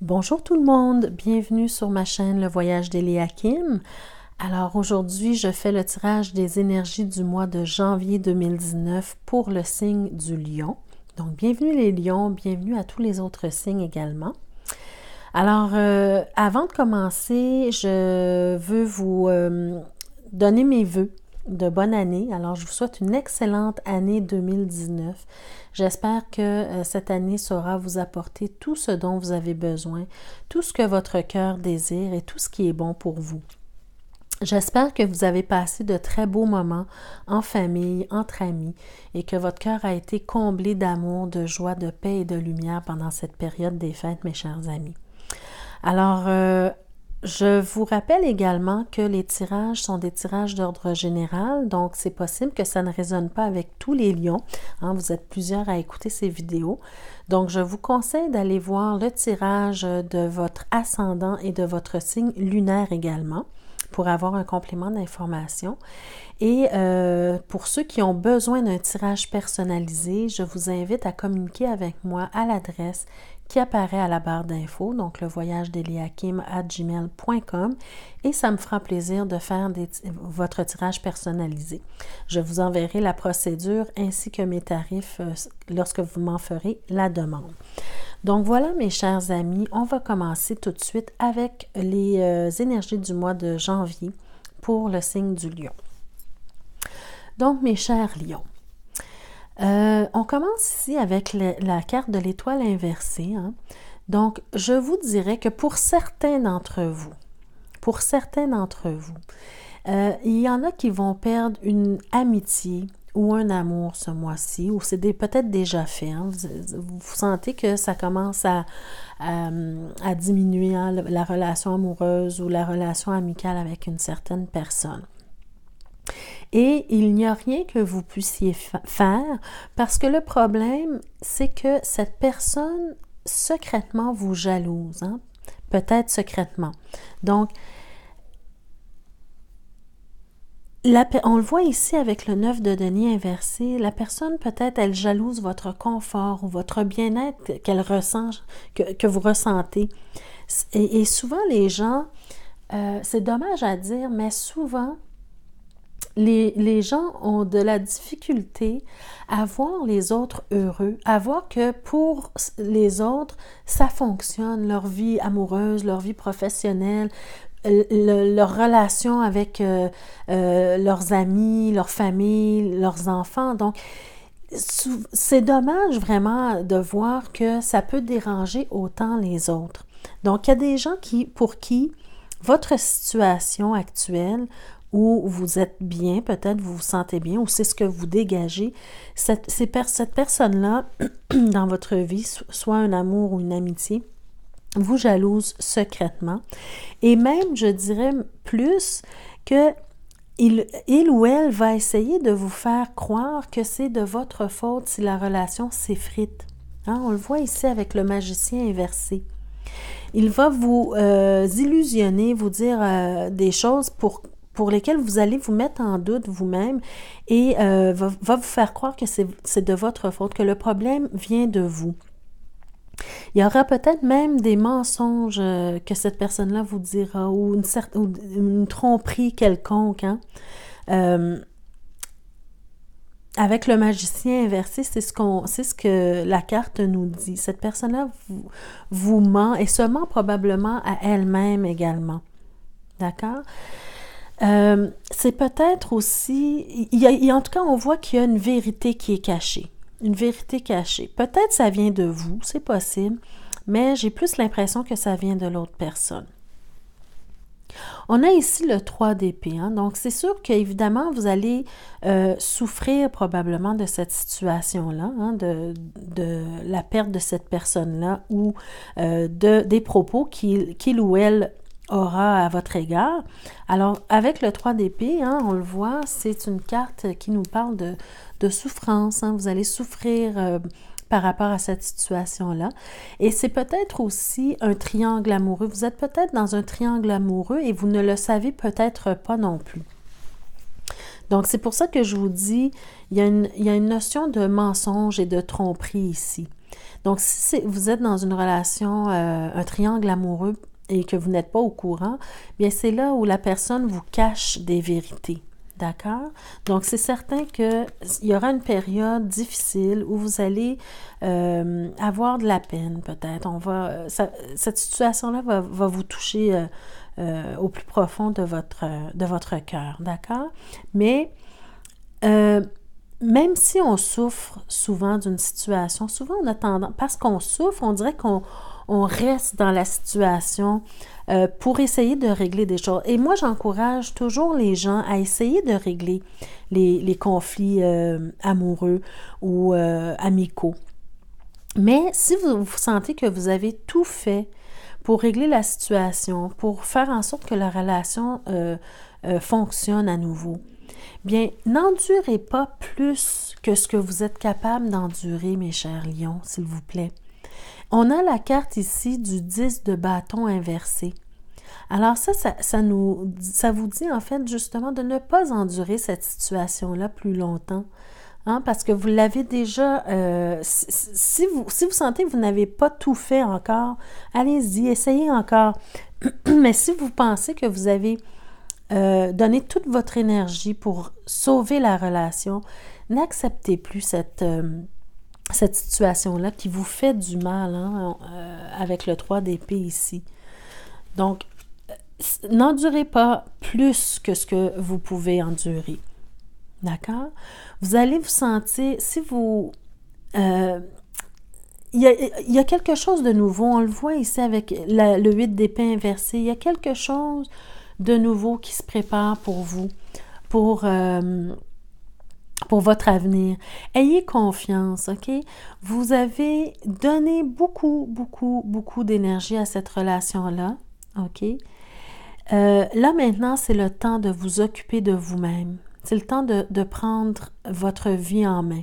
Bonjour tout le monde, bienvenue sur ma chaîne Le Voyage d'Eliakim. Alors aujourd'hui, je fais le tirage des énergies du mois de janvier 2019 pour le signe du lion. Donc bienvenue les lions, bienvenue à tous les autres signes également. Alors euh, avant de commencer, je veux vous euh, donner mes voeux de bonne année. Alors, je vous souhaite une excellente année 2019. J'espère que euh, cette année saura vous apporter tout ce dont vous avez besoin, tout ce que votre cœur désire et tout ce qui est bon pour vous. J'espère que vous avez passé de très beaux moments en famille, entre amis, et que votre cœur a été comblé d'amour, de joie, de paix et de lumière pendant cette période des fêtes, mes chers amis. Alors, euh, je vous rappelle également que les tirages sont des tirages d'ordre général, donc c'est possible que ça ne résonne pas avec tous les lions. Hein. vous êtes plusieurs à écouter ces vidéos. Donc je vous conseille d'aller voir le tirage de votre ascendant et de votre signe lunaire également pour avoir un complément d'information. Et euh, pour ceux qui ont besoin d'un tirage personnalisé, je vous invite à communiquer avec moi à l'adresse qui apparaît à la barre d'infos, donc le voyage à gmail.com et ça me fera plaisir de faire votre tirage personnalisé. Je vous enverrai la procédure ainsi que mes tarifs euh, lorsque vous m'en ferez la demande. Donc voilà mes chers amis, on va commencer tout de suite avec les euh, énergies du mois de janvier pour le signe du lion. Donc mes chers lions, euh, on commence ici avec la carte de l'étoile inversée. Hein. Donc, je vous dirais que pour certains d'entre vous, pour certains d'entre vous, euh, il y en a qui vont perdre une amitié ou un amour ce mois-ci, ou c'est peut-être déjà fait. Hein. Vous, sentez que ça commence à, diminuer hein, la relation amoureuse ou la relation amicale avec une certaine personne et il n'y a rien que vous puissiez faire parce que le problème, c'est que cette personne secrètement vous jalouse, hein. peut-être secrètement. Donc, la, on le voit ici avec le 9 de denier inversé, la personne peut-être elle jalouse votre confort ou votre bien-être qu'elle ressent, que, vous ressentez. Et, souvent les gens, euh, c'est dommage à dire, mais souvent les, gens ont de la difficulté à voir les autres heureux, à voir que pour les autres, ça fonctionne, leur vie amoureuse, leur vie professionnelle, euh, leur relation avec euh, euh, leurs amis, leur famille, leurs enfants. Donc, c'est dommage vraiment de voir que ça peut déranger autant les autres. Donc, il y a des gens qui, pour qui votre situation actuelle où vous êtes bien, peut-être vous vous sentez bien, ou c'est ce que vous dégagez, cette, cette personne-là, dans votre vie, soit un amour ou une amitié, vous jalouse secrètement. Et même, je dirais plus, que il, ou elle va essayer de vous faire croire que c'est de votre faute si la relation s'effrite. Hein, on le voit ici avec le magicien inversé. Il va vous euh, illusionner, vous dire euh, des choses pour pour lesquels vous allez vous mettre en doute vous-même et euh, va, vous faire croire que c'est de votre faute, que le problème vient de vous. Il y aura peut-être même des mensonges euh, que cette personne-là vous dira ou une, tromperie quelconque. Hein. Euh, avec le magicien inversé, c'est ce qu'on, ce que la carte nous dit. Cette personne-là vous, vous, ment et se ment probablement à elle-même également. D'accord? Euh, c'est peut-être aussi, en tout cas, on voit qu'il y a une vérité qui est cachée, une vérité cachée. Peut-être ça vient de vous, c'est possible, mais j'ai plus l'impression que ça vient de l'autre personne. On a ici le 3 d'épée, hein. donc c'est sûr qu'évidemment vous allez euh, souffrir probablement de cette situation-là, hein, de, la perte de cette personne-là ou euh, de, des propos qu'il ou elle aura à votre égard. Alors, avec le 3 d'épée, hein, on le voit, c'est une carte qui nous parle de, souffrance. Hein. Vous allez souffrir euh, par rapport à cette situation-là. Et c'est peut-être aussi un triangle amoureux. Vous êtes peut-être dans un triangle amoureux et vous ne le savez peut-être pas non plus. Donc, c'est pour ça que je vous dis, il y, a une, notion de mensonge et de tromperie ici. Donc, si vous êtes dans une relation, euh, un triangle amoureux, et que vous n'êtes pas au courant, bien c'est là où la personne vous cache des vérités. D'accord? Donc, c'est certain qu'il y aura une période difficile où vous allez euh, avoir de la peine, peut-être. On va, euh, cette situation-là va, vous toucher euh, au plus profond de votre, de votre cœur. D'accord? Mais même si on souffre souvent d'une situation, souvent on a parce qu'on souffre, on dirait qu'on on reste dans la situation euh, pour essayer de régler des choses. Et moi, j'encourage toujours les gens à essayer de régler les, conflits euh, amoureux ou euh, amicaux. Mais si vous, vous sentez que vous avez tout fait pour régler la situation, pour faire en sorte que la relation fonctionne à nouveau, bien, n'endurez pas plus que ce que vous êtes capable d'endurer, mes chers lions, s'il vous plaît. On a la carte ici du 10 de bâton inversé. Alors ça, ça, nous, ça vous dit en fait justement de ne pas endurer cette situation-là plus longtemps. Hein, parce que vous l'avez déjà, euh, si, vous, si vous sentez que vous n'avez pas tout fait encore, allez-y, essayez encore. Mais si vous pensez que vous avez euh, donné toute votre énergie pour sauver la relation, n'acceptez plus cette... Euh, cette situation-là qui vous fait du mal hein, euh, avec le 3 d'épée ici. Donc, euh, n'endurez pas plus que ce que vous pouvez endurer. D'accord? Vous allez vous sentir, si vous... Euh, il y, a, quelque chose de nouveau. On le voit ici avec le 8 d'épée inversé. Il y a quelque chose de nouveau qui se prépare pour vous, pour pour votre avenir. Ayez confiance, OK? Vous avez donné beaucoup, beaucoup, beaucoup d'énergie à cette relation-là, OK? Euh, là maintenant, c'est le temps de vous occuper de vous-même. C'est le temps de, de prendre votre vie en main.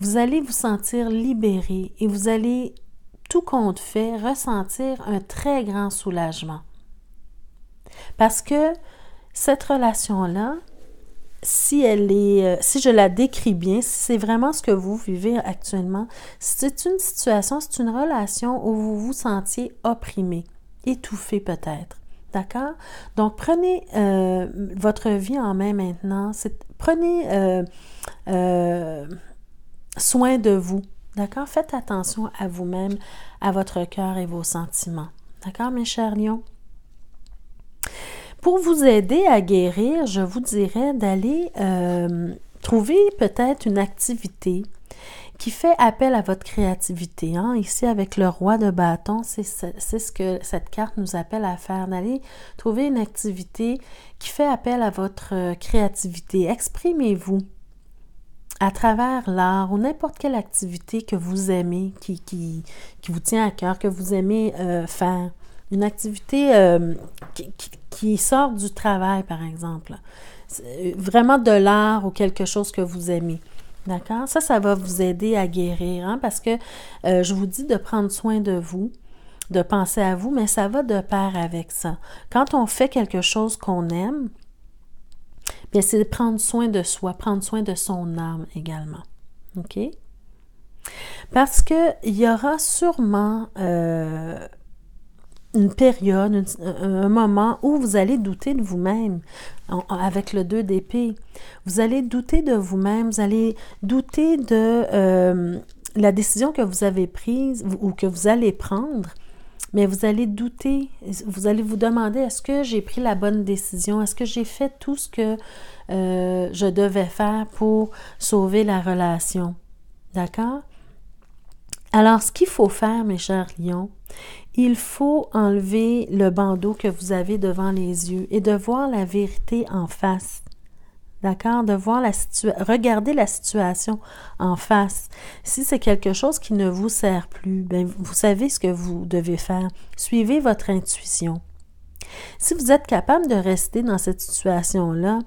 Vous allez vous sentir libéré et vous allez, tout compte fait, ressentir un très grand soulagement. Parce que cette relation-là, si elle est, euh, si je la décris bien, si c'est vraiment ce que vous vivez actuellement, c'est une situation, c'est une relation où vous vous sentiez opprimé, étouffé peut-être. D'accord? Donc, prenez euh, votre vie en main maintenant. Prenez euh, soin de vous. D'accord? Faites attention à vous-même, à votre cœur et vos sentiments. D'accord, mes chers lions? Pour vous aider à guérir, je vous dirais d'aller euh, trouver peut-être une activité qui fait appel à votre créativité. Hein. Ici, avec le roi de bâton, c'est ce que cette carte nous appelle à faire, d'aller trouver une activité qui fait appel à votre euh, créativité. Exprimez-vous à travers l'art ou n'importe quelle activité que vous aimez, qui, qui, qui, vous tient à cœur, que vous aimez euh, faire une activité euh, qui, sort du travail, par exemple. Euh, vraiment de l'art ou quelque chose que vous aimez. D'accord? Ça, ça va vous aider à guérir, hein, parce que euh, je vous dis de prendre soin de vous, de penser à vous, mais ça va de pair avec ça. Quand on fait quelque chose qu'on aime, bien, c'est de prendre soin de soi, prendre soin de son âme également. OK? Parce qu'il y aura sûrement euh, une période, euh, un moment où vous allez douter de vous-même avec le 2 d'épée. Vous allez douter de vous-même, vous allez douter de euh, la décision que vous avez prise ou que vous allez prendre, mais vous allez douter, vous allez vous demander est-ce que j'ai pris la bonne décision, est-ce que j'ai fait tout ce que euh, je devais faire pour sauver la relation. D'accord? Alors, ce qu'il faut faire, mes chers lions, il faut enlever le bandeau que vous avez devant les yeux et de voir la vérité en face. D'accord? De voir la situation, regarder la situation en face. Si c'est quelque chose qui ne vous sert plus, bien, vous savez ce que vous devez faire. Suivez votre intuition. Si vous êtes capable de rester dans cette situation-là,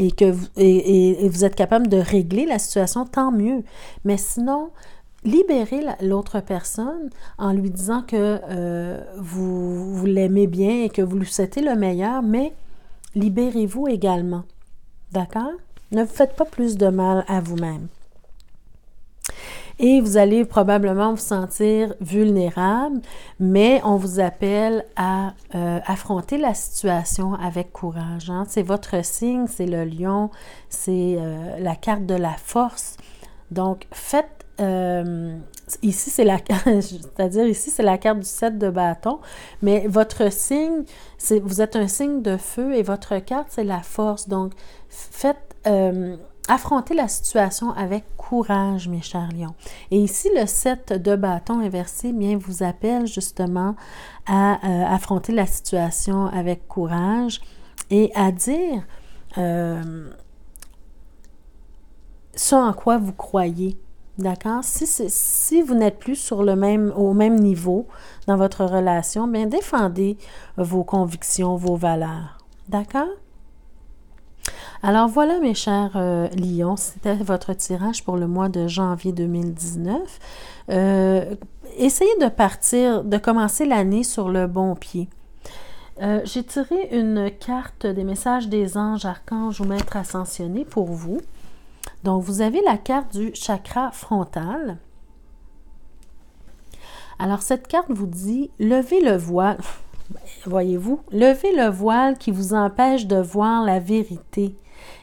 et que vous, vous êtes capable de régler la situation, tant mieux. Mais sinon, Libérez l'autre personne en lui disant que euh, vous, l'aimez bien et que vous lui souhaitez le meilleur, mais libérez-vous également. D'accord? Ne vous faites pas plus de mal à vous-même. Et vous allez probablement vous sentir vulnérable, mais on vous appelle à euh, affronter la situation avec courage. Hein. C'est votre signe, c'est le lion, c'est euh, la carte de la force. Donc, faites euh, ici, c'est la c'est-à-dire ici, c'est la carte du 7 de bâton, mais votre signe, vous êtes un signe de feu et votre carte, c'est la force. Donc, faites euh, affronter la situation avec courage, mes chers lions. Et ici, le 7 de bâton inversé eh bien, vous appelle justement à euh, affronter la situation avec courage et à dire ce en quoi vous croyez D'accord? Si, vous n'êtes plus sur le même, au même niveau dans votre relation, bien défendez vos convictions, vos valeurs. D'accord? Alors voilà, mes chers euh, lions, c'était votre tirage pour le mois de janvier 2019. Euh, essayez de partir, de commencer l'année sur le bon pied. Euh, j'ai tiré une carte des messages des anges, archanges ou maîtres ascensionnés pour vous. Donc, vous avez la carte du chakra frontal. Alors, cette carte vous dit, levez le voile, voyez-vous, levez le voile qui vous empêche de voir la vérité,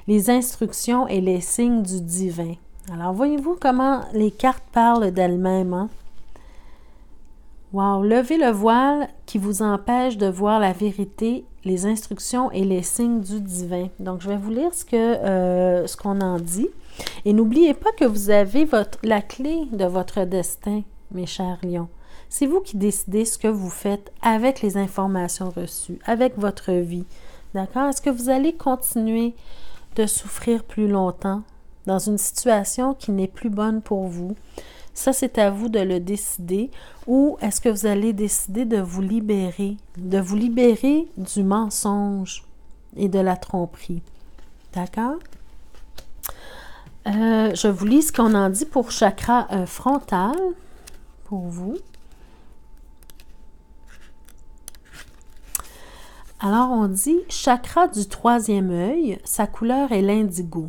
les instructions et les signes du divin. Alors, voyez-vous comment les cartes parlent d'elles-mêmes. Hein? Wow, levez le voile qui vous empêche de voir la vérité, les instructions et les signes du divin. Donc, je vais vous lire ce que euh, qu'on en dit. Et n'oubliez pas que vous avez votre, la clé de votre destin, mes chers lions. C'est vous qui décidez ce que vous faites avec les informations reçues, avec votre vie. D'accord? Est-ce que vous allez continuer de souffrir plus longtemps dans une situation qui n'est plus bonne pour vous? Ça, c'est à vous de le décider. Ou est-ce que vous allez décider de vous libérer, de vous libérer du mensonge et de la tromperie? D'accord? Euh, je vous lis ce qu'on en dit pour chakra euh, frontal, pour vous. Alors, on dit chakra du troisième œil, sa couleur est l'indigo.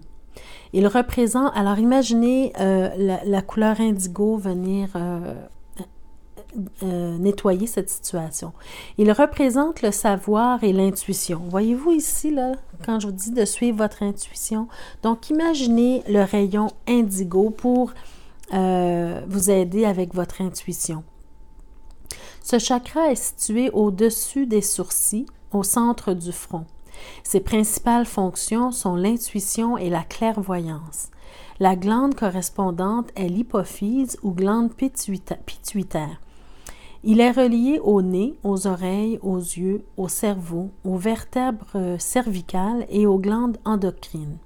Il représente, alors imaginez euh, la, couleur indigo venir euh, nettoyer cette situation. Il représente le savoir et l'intuition. Voyez-vous ici, là, quand je vous dis de suivre votre intuition, donc imaginez le rayon indigo pour euh, vous aider avec votre intuition. Ce chakra est situé au-dessus des sourcils, au centre du front. Ses principales fonctions sont l'intuition et la clairvoyance. La glande correspondante est l'hypophyse ou glande pituitaire. Il est relié au nez, aux oreilles, aux yeux, au cerveau, aux vertèbres cervicales et aux glandes endocrines.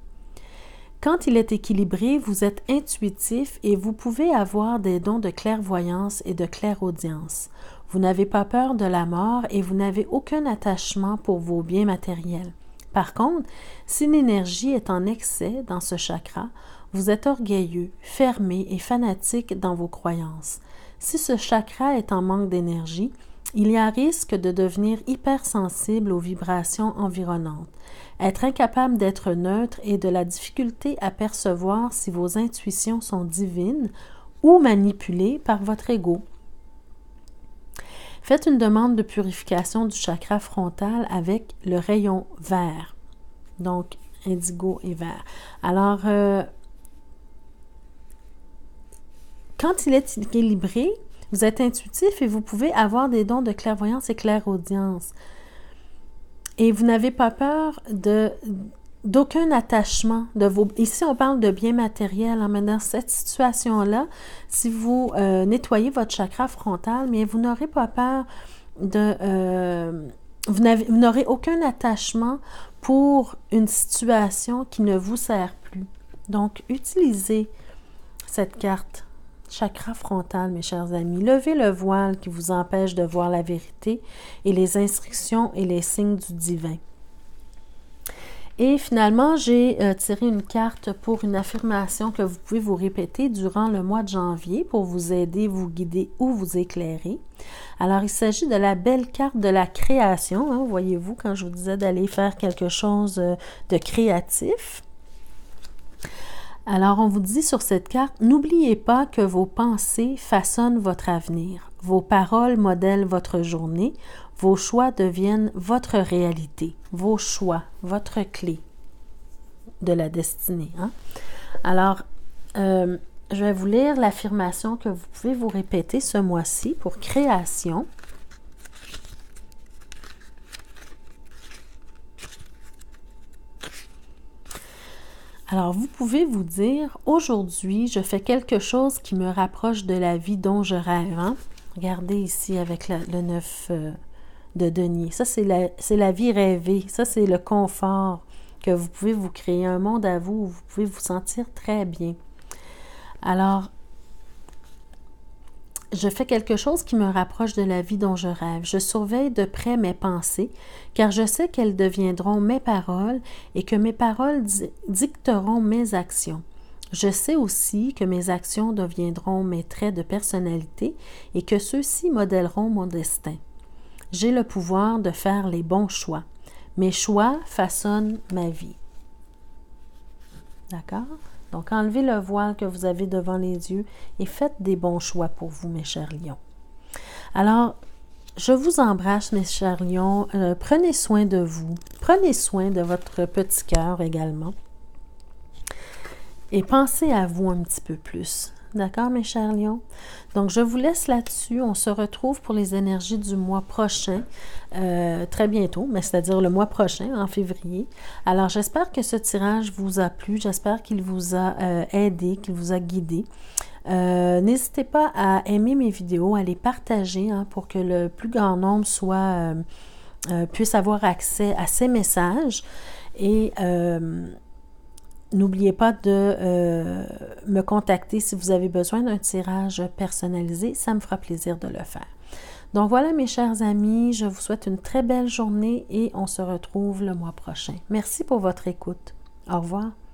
Quand il est équilibré, vous êtes intuitif et vous pouvez avoir des dons de clairvoyance et de clairaudience. Vous n'avez pas peur de la mort et vous n'avez aucun attachement pour vos biens matériels. Par contre, si l'énergie est en excès dans ce chakra, vous êtes orgueilleux, fermé et fanatique dans vos croyances. Si ce chakra est en manque d'énergie, il y a risque de devenir hypersensible aux vibrations environnantes, être incapable d'être neutre et de la difficulté à percevoir si vos intuitions sont divines ou manipulées par votre ego. Faites une demande de purification du chakra frontal avec le rayon vert. Donc, indigo et vert. Alors, euh, quand il est équilibré, vous êtes intuitif et vous pouvez avoir des dons de clairvoyance et clairaudience. Et vous n'avez pas peur de d'aucun attachement de vos ici on parle de biens matériels En hein, mais cette situation là si vous euh, nettoyez votre chakra frontal mais vous n'aurez pas peur de euh, vous n'aurez aucun attachement pour une situation qui ne vous sert plus donc utilisez cette carte Chakra frontal, mes chers amis, levez le voile qui vous empêche de voir la vérité et les instructions et les signes du divin. Et finalement, j'ai euh, tiré une carte pour une affirmation que vous pouvez vous répéter durant le mois de janvier pour vous aider, vous guider ou vous éclairer. Alors, il s'agit de la belle carte de la création. Hein, voyez-vous, quand je vous disais d'aller faire quelque chose euh, de créatif. Alors on vous dit sur cette carte, n'oubliez pas que vos pensées façonnent votre avenir, vos paroles modèlent votre journée, vos choix deviennent votre réalité, vos choix, votre clé de la destinée. Hein. Alors, euh, je vais vous lire l'affirmation que vous pouvez vous répéter ce mois-ci pour création, Alors vous pouvez vous dire, aujourd'hui, je fais quelque chose qui me rapproche de la vie dont je rêve. Hein. Regardez ici avec le 9 euh, de denier. Ça, c'est la, la vie rêvée. Ça, c'est le confort que vous pouvez vous créer, un monde à vous où vous pouvez vous sentir très bien. Alors, je fais quelque chose qui me rapproche de la vie dont je rêve. Je surveille de près mes pensées, car je sais qu'elles deviendront mes paroles et que mes paroles dicteront mes actions. Je sais aussi que mes actions deviendront mes traits de personnalité et que ceux-ci modèleront mon destin. J'ai le pouvoir de faire les bons choix. Mes choix façonnent ma vie. D'accord donc enlevez le voile que vous avez devant les yeux et faites des bons choix pour vous, mes chers lions. Alors, je vous embrasse, mes chers lions. Euh, prenez soin de vous. Prenez soin de votre petit cœur également. Et pensez à vous un petit peu plus. D'accord, mes chers lions? Donc, je vous laisse là-dessus. On se retrouve pour les énergies du mois prochain, euh, très bientôt, mais c'est-à-dire le mois prochain, en février. Alors, j'espère que ce tirage vous a plu. J'espère qu'il vous a euh, aidé, qu'il vous a guidé. Euh, n'hésitez pas à aimer mes vidéos, à les partager hein, pour que le plus grand nombre soit, puisse avoir accès à ces messages. Et N'oubliez pas de euh, me contacter si vous avez besoin d'un tirage personnalisé. Ça me fera plaisir de le faire. Donc voilà mes chers amis, je vous souhaite une très belle journée et on se retrouve le mois prochain. Merci pour votre écoute. Au revoir.